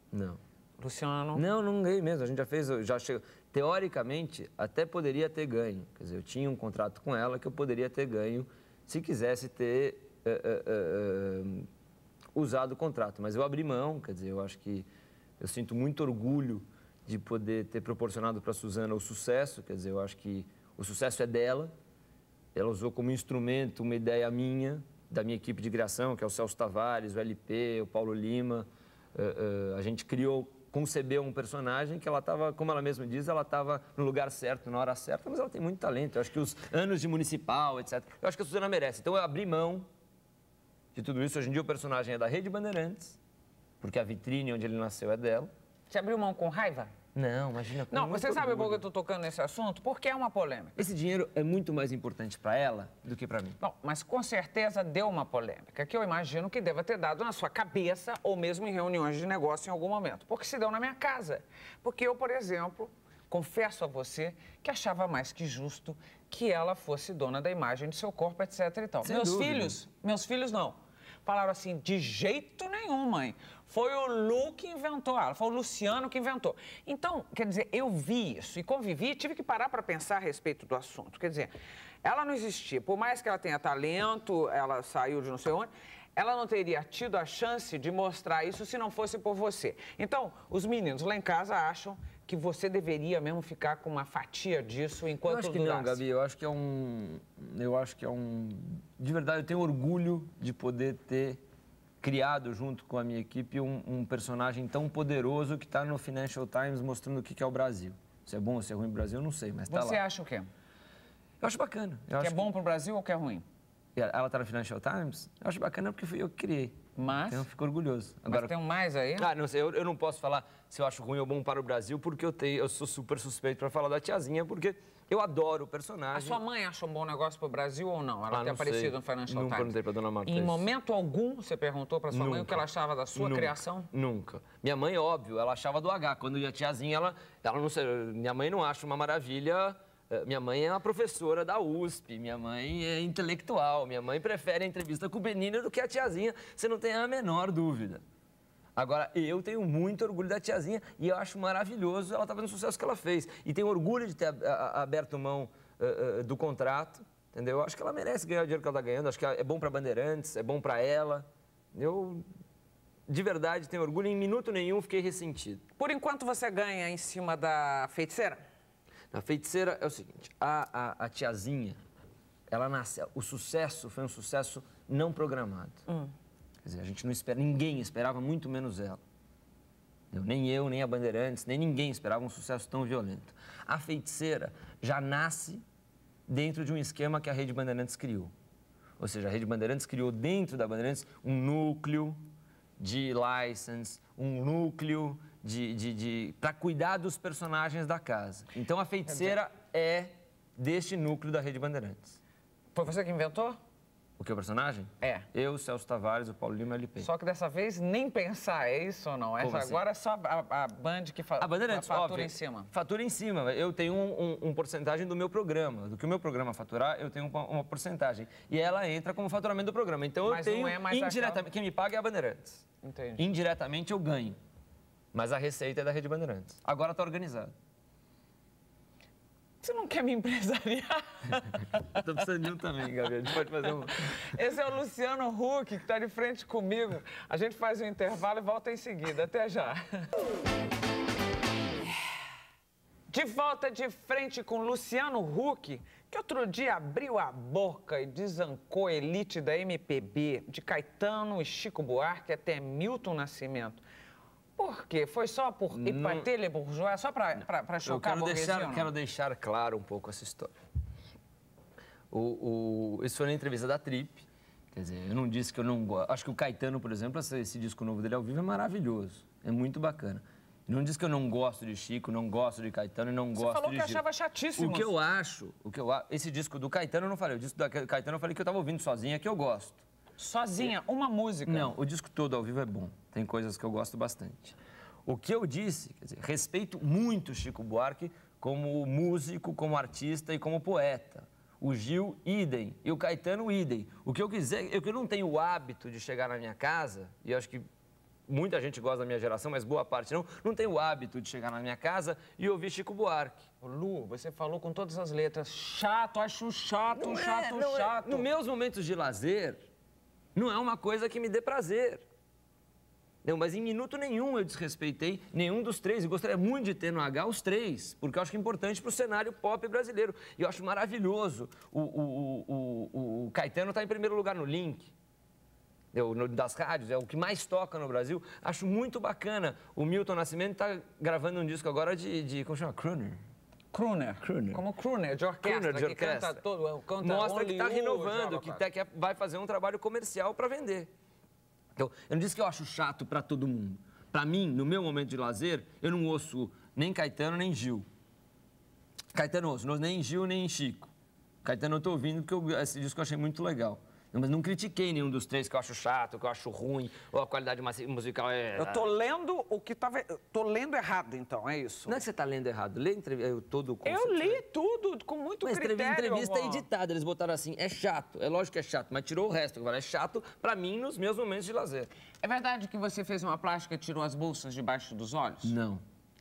não. Luciano? Não, não ganhei mesmo. A gente já fez, já chegou. Teoricamente, até poderia ter ganho. Quer dizer, eu tinha um contrato com ela que eu poderia ter ganho se quisesse ter uh, uh, uh, usado o contrato. Mas eu abri mão, quer dizer, eu acho que eu sinto muito orgulho de poder ter proporcionado para a Suzana o sucesso, quer dizer, eu acho que o sucesso é dela. Ela usou como instrumento uma ideia minha, da minha equipe de criação, que é o Celso Tavares, o LP, o Paulo Lima. Uh, uh, a gente criou, concebeu um personagem que ela estava, como ela mesma diz, ela estava no lugar certo, na hora certa, mas ela tem muito talento. Eu acho que os anos de municipal, etc. Eu acho que a Suzana merece. Então eu abri mão de tudo isso. Hoje em dia o personagem é da Rede Bandeirantes, porque a vitrine onde ele nasceu é dela. Você abriu mão com raiva? Não, imagina. Não, você sabe por que eu tô tocando nesse assunto? Porque é uma polêmica. Esse dinheiro é muito mais importante para ela do que para mim. Bom, mas com certeza deu uma polêmica, que eu imagino que deva ter dado na sua cabeça ou mesmo em reuniões de negócio em algum momento. Porque se deu na minha casa. Porque eu, por exemplo, confesso a você que achava mais que justo que ela fosse dona da imagem de seu corpo, etc e tal. Sem meus dúvida. filhos, meus filhos não. Falaram assim, de jeito nenhum, mãe. Foi o Lu que inventou ela, foi o Luciano que inventou. Então, quer dizer, eu vi isso e convivi e tive que parar para pensar a respeito do assunto. Quer dizer, ela não existia. Por mais que ela tenha talento, ela saiu de não sei onde, ela não teria tido a chance de mostrar isso se não fosse por você. Então, os meninos lá em casa acham que você deveria mesmo ficar com uma fatia disso enquanto eu acho que durasse. não, Gabi, eu acho que é um eu acho que é um de verdade eu tenho orgulho de poder ter criado junto com a minha equipe um, um personagem tão poderoso que está no Financial Times mostrando o que, que é o Brasil. Se é bom ou se é ruim o Brasil, eu não sei, mas está lá. Você acha o quê? Eu acho bacana. Eu que acho é bom que... para o Brasil ou que é ruim? Ela está no Financial Times? Eu acho bacana porque fui eu que criei. Mas. Então eu fico orgulhoso. Agora, mas tem um mais aí? Ah, não sei. Eu, eu, não posso falar se eu acho ruim ou bom para o Brasil, porque eu, tenho, eu sou super suspeito para falar da tiazinha, porque eu adoro o personagem. A sua mãe achou um bom negócio pro Brasil ou não? Ela ah, não aparecido sei. no Financial Nunca Times? perguntei pra dona Marta. Em momento algum você perguntou pra sua Nunca. mãe o que ela achava da sua Nunca. criação? Nunca. Minha mãe, óbvio, ela achava do H. Quando ia tiazinha, ela, ela não Minha mãe não acha uma maravilha. Eh, minha mãe é uma professora da USP, minha mãe é intelectual, minha mãe prefere a entrevista com o Benino do que a tiazinha, você não tem a menor dúvida. Agora, eu tenho muito orgulho da tiazinha e eu acho maravilhoso ela estar tá fazendo o sucesso que ela fez. E tenho orgulho de ter aberto mão uh, uh, do contrato, entendeu? Acho que ela merece ganhar o dinheiro que ela está ganhando, acho que é bom para Bandeirantes, é bom para ela. Eu, de verdade, tenho orgulho em minuto nenhum fiquei ressentido. Por enquanto você ganha em cima da feiticeira? A feiticeira é o seguinte, a, a, a tiazinha, ela nasce, o sucesso foi um sucesso não programado. Hum. Quer dizer, a gente não espera, ninguém esperava, muito menos ela. Nem eu, nem a Bandeirantes, nem ninguém esperava um sucesso tão violento. A feiticeira já nasce dentro de um esquema que a Rede Bandeirantes criou. Ou seja, a Rede Bandeirantes criou dentro da Bandeirantes um núcleo de license, um núcleo de, de, de para cuidar dos personagens da casa. Então a feiticeira é deste núcleo da Rede Bandeirantes. Foi você que inventou? O que, é o personagem? É. Eu, o Celso Tavares, o Paulo Lima e o LP. Só que dessa vez nem pensar, é isso ou não? Essa, assim? Agora é só a, a Band que fa a Bandeirantes, é fatura óbvio, em cima. Fatura em cima. Eu tenho um, um, um, porcentagem do meu programa. Do que o meu programa faturar, eu tenho uma, uma porcentagem. E ela entra como faturamento do programa. Então Mas eu tenho é indiretamente. Quem me paga é a Bandeirantes. Entendi. Indiretamente eu ganho. Mas a receita é da Rede Bandeirantes. Agora está organizado. Você não quer me empresariar? Estou tô precisando de um também, Gabi. A gente pode fazer um. Esse é o Luciano Huck, que está de frente comigo. A gente faz um intervalo e volta em seguida. Até já. De volta de frente com Luciano Huck, que outro dia abriu a boca e desancou a elite da MPB, de Caetano e Chico Buarque até Milton Nascimento. Por quê? Foi só por épater les bourgeois, só para chocar eu quero a deixar, não? quero deixar claro um pouco essa história. O, o, isso foi na entrevista da Trip. Quer dizer, eu não disse que eu não gosto. Acho que o Caetano, por exemplo, esse, esse disco novo dele ao vivo é maravilhoso. É muito bacana. Não disse que eu não gosto de Chico, não gosto de Caetano e não Você gosto de Você falou que achava chatíssimo. O que eu acho, o que eu esse disco do Caetano eu não falei, o disco do Caetano eu falei que eu estava ouvindo sozinha, que eu gosto sozinha, uma música. Não, o disco todo ao vivo é bom. Tem coisas que eu gosto bastante. O que eu disse, quer dizer, respeito muito Chico Buarque como músico, como artista e como poeta. O Gil, idem. E o Caetano, idem. O que eu quiser, eu que não tenho o hábito de chegar na minha casa, e acho que muita gente gosta da minha geração, mas boa parte não, não tenho o hábito de chegar na minha casa e ouvir Chico Buarque. Lu, você falou com todas as letras. Chato, acho chato, não chato, é, chato. É. Nos meus momentos de lazer, não é uma coisa que me dê prazer. Não, mas em minuto nenhum eu desrespeitei nenhum dos três. E gostaria muito de ter no H os três, porque eu acho que é importante para o cenário pop brasileiro. E eu acho maravilhoso. O, o, o, o Caetano está em primeiro lugar no link. Eu, no, das rádios, é o que mais toca no Brasil. Acho muito bacana. O Milton Nascimento está gravando um disco agora de, de como chama? Kruner crooner, crooner. Como crooner de orquestra, crooner de orquestra. canta todo, é, canta Mostra que está renovando, que, tá, que é, vai fazer um trabalho comercial para vender. Então, eu não disse que eu acho chato para todo mundo. Para mim, no meu momento de lazer, eu não ouço nem Caetano, nem Gil. Caetano ouço, nem Gil, nem Chico. Caetano eu estou ouvindo porque eu, esse disco eu achei muito legal mas não critiquei nenhum dos três que eu acho chato, que eu acho ruim, ou a qualidade musical é. Eu tô lendo o que tava. Tá tô lendo errado, então, é isso. Não é que você tá lendo errado, lê entrevista todo o Eu li né? tudo com muito mas critério. Mas entrevista amor. editada, eles botaram assim, é chato, é lógico que é chato, mas tirou o resto, agora é chato pra mim nos meus momentos de lazer. É verdade que você fez uma plástica e tirou as bolsas debaixo dos olhos? Não.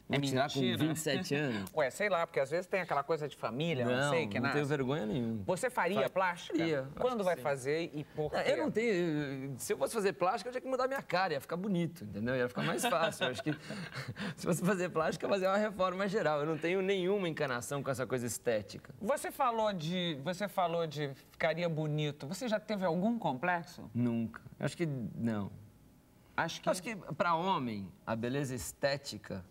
Me é tirar mentira. com 27 anos? Ué, sei lá, porque às vezes tem aquela coisa de família, não, não sei que nada. Não tenho vergonha nenhuma. Você faria plástica? Faria. Quando vai sim. fazer e por quê? Eu não tenho. Eh, se eu fosse fazer plástica, eu tinha que mudar minha cara, ia ficar bonito, entendeu? Ia ficar mais fácil. acho que se você fazer plástica, fazer uma reforma geral. Eu não tenho nenhuma encanação com essa coisa estética. Você falou de. Você falou de ficaria bonito. Você já teve algum complexo? Nunca. Acho que não. Acho que. Acho que para homem, a beleza estética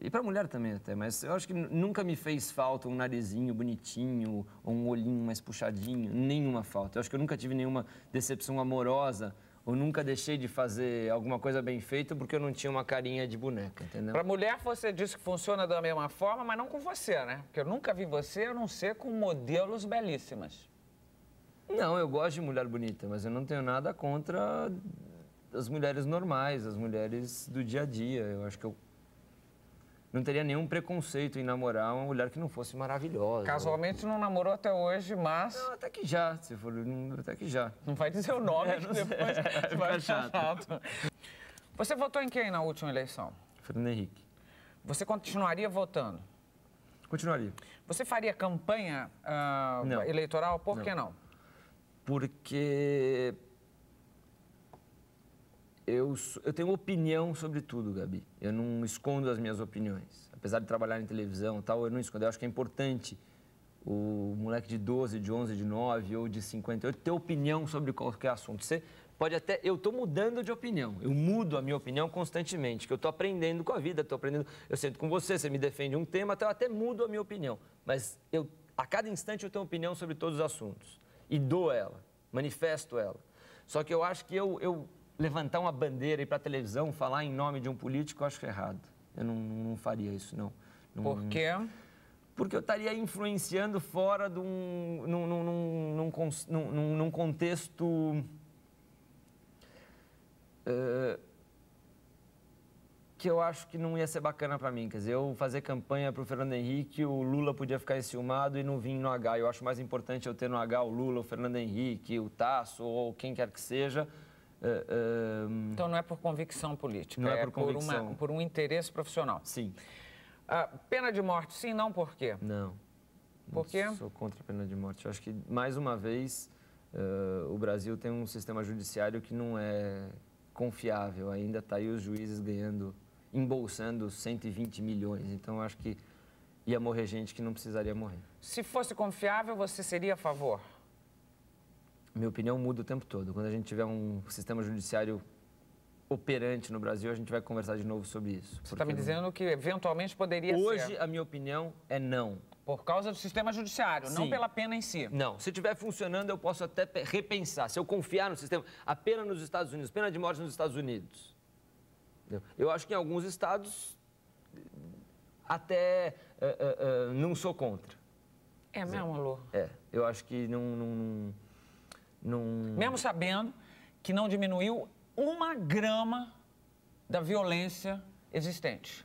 e para mulher também até, mas eu acho que nunca me fez falta um narizinho bonitinho, ou um olhinho mais puxadinho, nenhuma falta. Eu acho que eu nunca tive nenhuma decepção amorosa, ou nunca deixei de fazer alguma coisa bem feita porque eu não tinha uma carinha de boneca, entendeu? Para mulher você diz que funciona da mesma forma, mas não com você, né? Porque eu nunca vi você a não ser com modelos belíssimas. Não, eu gosto de mulher bonita, mas eu não tenho nada contra as mulheres normais, as mulheres do dia a dia. Eu acho que eu não teria nenhum preconceito em namorar uma mulher que não fosse maravilhosa. Casualmente não namorou até hoje, mas. Não, até que já, se for. Até que já. Não vai dizer o nome, é, que depois é, vai achar chato. chato. Você votou em quem na última eleição? Fernando Henrique. Você continuaria votando? Continuaria. Você faria campanha uh, eleitoral? Por não. que não? Porque eu, eu tenho opinião sobre tudo, Gabi. Eu não escondo as minhas opiniões. Apesar de trabalhar em televisão e tal, eu não escondo. Eu acho que é importante o moleque de 12, de 11, de 9 ou de 58 ter opinião sobre qualquer assunto. Você pode até. Eu estou mudando de opinião. Eu mudo a minha opinião constantemente, que eu estou aprendendo com a vida, estou aprendendo. Eu sento com você, você me defende um tema, até então eu até mudo a minha opinião. Mas eu, a cada instante eu tenho opinião sobre todos os assuntos. E dou ela, manifesto ela. Só que eu acho que eu, eu levantar uma bandeira e ir para a televisão falar em nome de um político, eu acho errado. Eu não, não faria isso, não. não Por quê? Porque eu estaria influenciando fora de um. num, num, num, num contexto. Uh, que eu acho que não ia ser bacana para mim. Quer dizer, eu fazer campanha para o Fernando Henrique, o Lula podia ficar enciumado e não vir no H. Eu acho mais importante eu ter no H o Lula, o Fernando Henrique, o Tasso ou quem quer que seja, Uh, Então não é por convicção política, não é, é por, convicção. Por, uma, por um interesse profissional. Sim. Uh, pena de morte, sim, não por quê? Não. Por quê? Eu sou contra a pena de morte. Eu acho que, mais uma vez, uh, o Brasil tem um sistema judiciário que não é confiável. Ainda está aí os juízes ganhando, embolsando 120 milhões. Então, eu acho que ia morrer gente que não precisaria morrer. Se fosse confiável, você seria a favor? minha opinião muda o tempo todo. Quando a gente tiver um sistema judiciário operante no Brasil, a gente vai conversar de novo sobre isso. Você está me dizendo não... que eventualmente poderia Hoje, ser. Hoje, a minha opinião é não. Por causa do sistema judiciário, Sim. não pela pena em si. Não. Se estiver funcionando, eu posso até repensar. Se eu confiar no sistema, a pena nos Estados Unidos, pena de morte nos Estados Unidos. Eu acho que em alguns estados até uh, uh, uh, não sou contra. É mesmo, Lu? É. Eu acho que não... não, não num... Mesmo sabendo que não diminuiu uma grama da violência existente.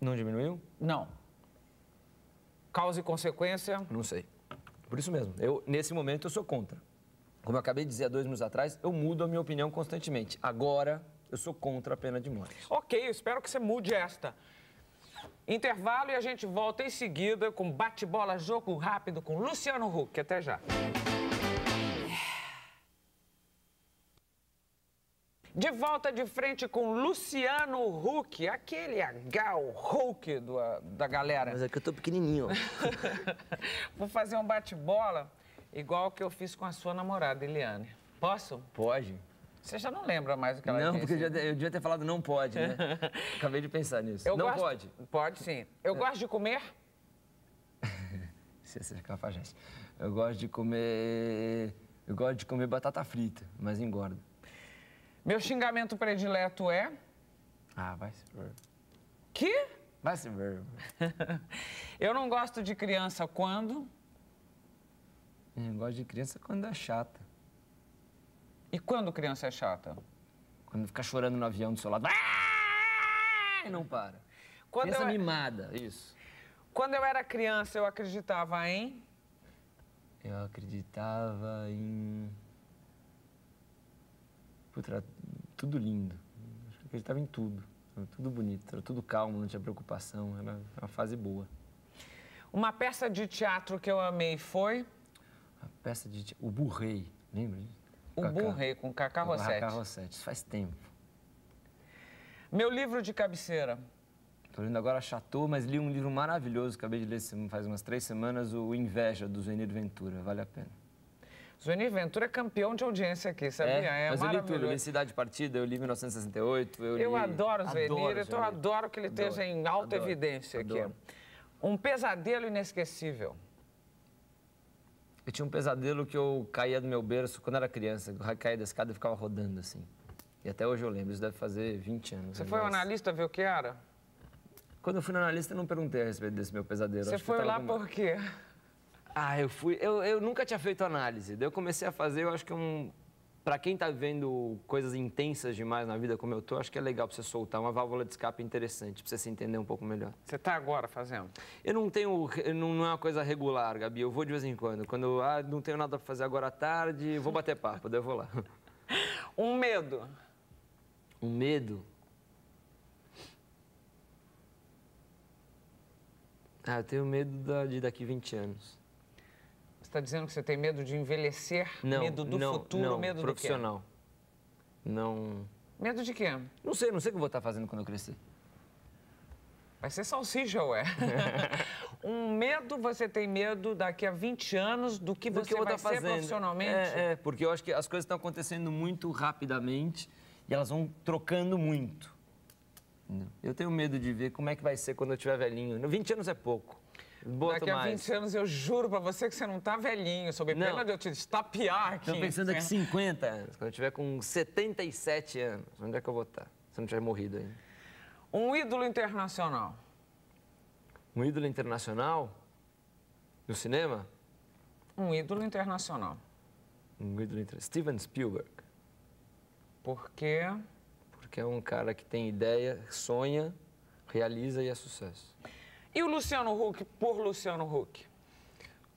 Não diminuiu? Não. Causa e consequência? Não sei. Por isso mesmo, eu, nesse momento, eu sou contra. Como eu acabei de dizer há dois minutos atrás, eu mudo a minha opinião constantemente. Agora, eu sou contra a pena de morte. Ok, eu espero que você mude esta. Intervalo e a gente volta em seguida com bate-bola, jogo rápido com Luciano Huck. Até já. De volta de frente com Luciano Huck, aquele H, o Hulk do, da galera. Mas aqui é que eu tô pequenininho. Vou fazer um bate-bola igual que eu fiz com a sua namorada, Eliane. Posso? Pode. Você já não lembra mais o que ela não, disse? Não, porque eu, já, eu, devia ter falado não pode, né? Acabei de pensar nisso. Eu não gosto... pode? Pode sim. Eu é. gosto de comer... Você seja cafajeste. Eu gosto de comer... Eu gosto de comer batata frita, mas engorda. Meu xingamento predileto é? Ah, vai se ver. Que? Vai se ver. eu não gosto de criança quando? Eu não gosto de criança quando é chata. E quando criança é chata? Quando fica chorando no avião do seu lado. Ah! E não para. Quando criança eu... mimada, isso. Quando eu era criança, eu acreditava em? Eu acreditava em tudo lindo. Eu estava em tudo. Era tudo bonito, era tudo calmo, não tinha preocupação, era uma fase boa. Uma peça de teatro que eu amei foi? A peça de teatro, O Burrei, lembra? O Cacá. Burrei, com Cacá Rossetti. Cacá Rossetti, faz tempo. Meu livro de cabeceira. Estou lendo agora Chateau, mas li um livro maravilhoso, acabei de ler faz umas três semanas, o Inveja, do Zenir Ventura, vale a pena. Juninho Ventura é campeão de audiência aqui, é, sabia? É, é mas eu li tudo, eu li Cidade Partida, eu li 1968, eu li... Eu adoro Juvenir, então eu adoro que ele adoro, esteja em alta adoro, evidência adoro. aqui. Um pesadelo inesquecível. Eu tinha um pesadelo que eu caía do meu berço quando era criança, eu caía da escada e ficava rodando assim. E até hoje eu lembro, isso deve fazer 20 anos. Você né, foi ao analista ver o que era? Quando eu fui no analista, eu não perguntei a respeito desse meu pesadelo. Você Acho foi lá alguma... por quê? Ah, eu fui. Eu, eu nunca tinha feito análise. Daí eu comecei a fazer, eu acho que um. Pra quem tá vendo coisas intensas demais na vida como eu tô, acho que é legal pra você soltar uma válvula de escape interessante, pra você se entender um pouco melhor. Você tá agora fazendo? Eu não tenho. não, não, é uma coisa regular, Gabi. Eu vou de vez em quando. Quando ah, não tenho nada pra fazer agora à tarde, vou bater papo, daí eu vou lá. Um medo. Um medo? Ah, eu tenho medo da, de daqui 20 anos está dizendo que você tem medo de envelhecer? Não, medo do não, futuro? Não, medo profissional. do Não. Medo de quê? Não sei, não sei o que eu vou estar tá fazendo quando eu crescer. Vai ser salsicha, ué. um medo, você tem medo daqui a 20 anos do que do você que vai fazer tá ser fazendo. profissionalmente? É, é, porque eu acho que as coisas estão acontecendo muito rapidamente e elas vão trocando muito. Eu tenho medo de ver como é que vai ser quando eu tiver velhinho. 20 anos é pouco. Daqui a 20 anos eu juro pra você que você não tá velhinho, sob não. pena de eu te estapear aqui. Tô pensando aqui 50 é. anos, quando eu tiver com 77 anos, onde é que eu vou estar? Tá? Se eu não tiver morrido ainda. Um ídolo internacional. Um ídolo internacional? No cinema? Um ídolo internacional. Um ídolo internacional. Steven Spielberg. Por quê? Porque é um cara que tem ideia, sonha, realiza e é sucesso. E o Luciano Huck por Luciano Huck?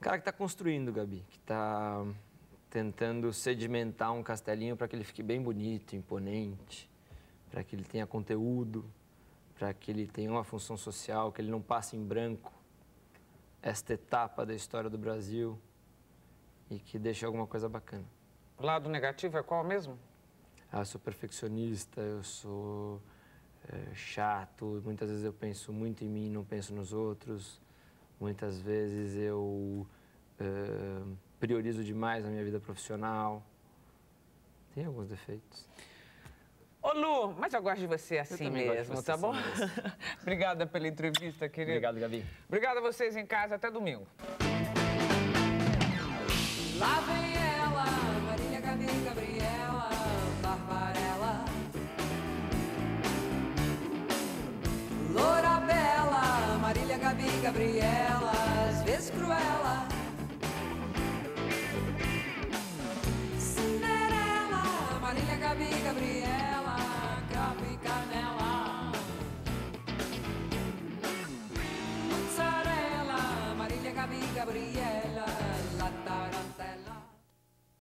O cara que está construindo, Gabi, que está tentando sedimentar um castelinho para que ele fique bem bonito, imponente, para que ele tenha conteúdo, para que ele tenha uma função social, que ele não passe em branco esta etapa da história do Brasil e que deixe alguma coisa bacana. O lado negativo é qual mesmo? Ah, eu sou perfeccionista, eu sou eh, chato, muitas vezes eu penso muito em mim, não penso nos outros, muitas vezes eu eh, priorizo demais a minha vida profissional. Tem alguns defeitos. Ô Lu, mas eu gosto de você assim mesmo, você tá assim bom? Assim Obrigada pela entrevista, querido. Obrigado, Gabi. Obrigada a vocês em casa, até domingo. vem